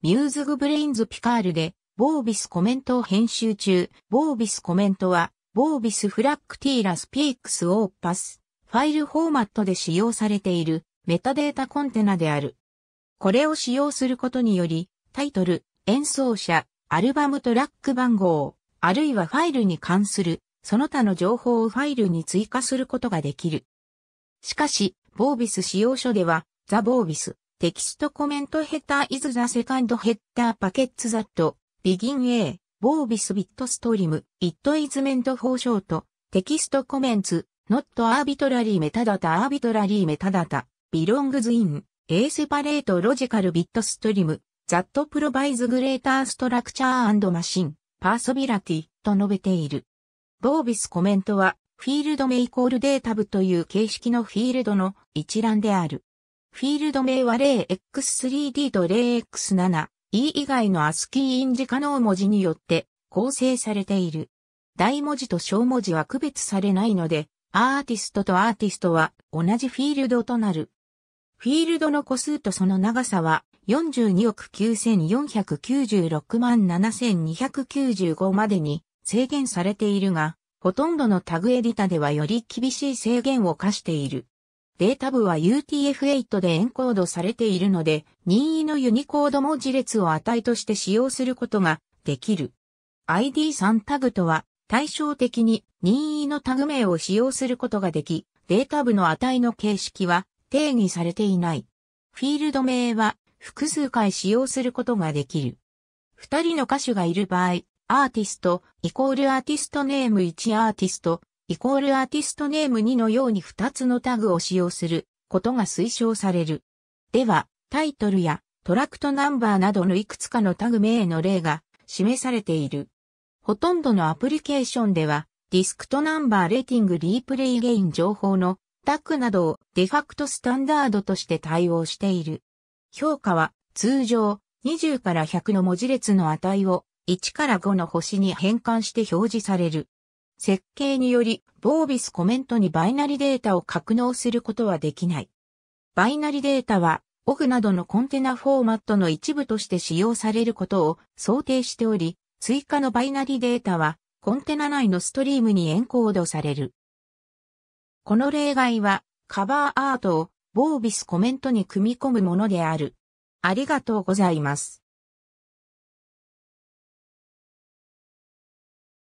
ミューズグブレインズピカールで、ボービスコメントを編集中、ボービスコメントは、ボービスフラックティーラスピークスオーパス、ファイルフォーマットで使用されている、メタデータコンテナである。これを使用することにより、タイトル、演奏者、アルバムトラック番号、あるいはファイルに関する、その他の情報をファイルに追加することができる。しかし、ボービス使用書では、ザ・ボービス、テキストコメントヘターイズザセカンドヘッダーパケッツザット、ビギン A、ボービスビットストリーム、イットイズメントフォーショート、テキストコメンツ、ノットアービトラリーメタダタアービトラリーメタダタ、ビロングズイン、A セパレートロジカルビットストリム、ザットプロバイズグレーターストラクチャーマシン、パーソビラティと述べている。ボービスコメントは、フィールドメイコールデータブという形式のフィールドの一覧である。フィールド名は 0x3d と 0x7e 以外のアスキー印字可能文字によって構成されている。大文字と小文字は区別されないので、アーティストとアーティストは同じフィールドとなる。フィールドの個数とその長さは42億9496万7295までに制限されているが、ほとんどのタグエディタではより厳しい制限を課している。データ部は UTF-8 でエンコードされているので、任意のユニコード文字列を値として使用することができる。ID3 タグとは、対照的に任意のタグ名を使用することができ、データ部の値の形式は定義されていない。フィールド名は複数回使用することができる。二人の歌手がいる場合、アーティスト、イコールアーティストネーム1アーティスト、イコールアーティストネーム2のように2つのタグを使用することが推奨される。では、タイトルやトラクトナンバーなどのいくつかのタグ名の例が示されている。ほとんどのアプリケーションでは、ディスクトナンバーレーティングリープレイゲイン情報のタッグなどをデファクトスタンダードとして対応している。評価は通常20から100の文字列の値を1から5の星に変換して表示される。設計により、ボービスコメントにバイナリデータを格納することはできない。バイナリデータは、オフなどのコンテナフォーマットの一部として使用されることを想定しており、追加のバイナリデータは、コンテナ内のストリームにエンコードされる。この例外は、カバーアートをボービスコメントに組み込むものである。ありがとうございます。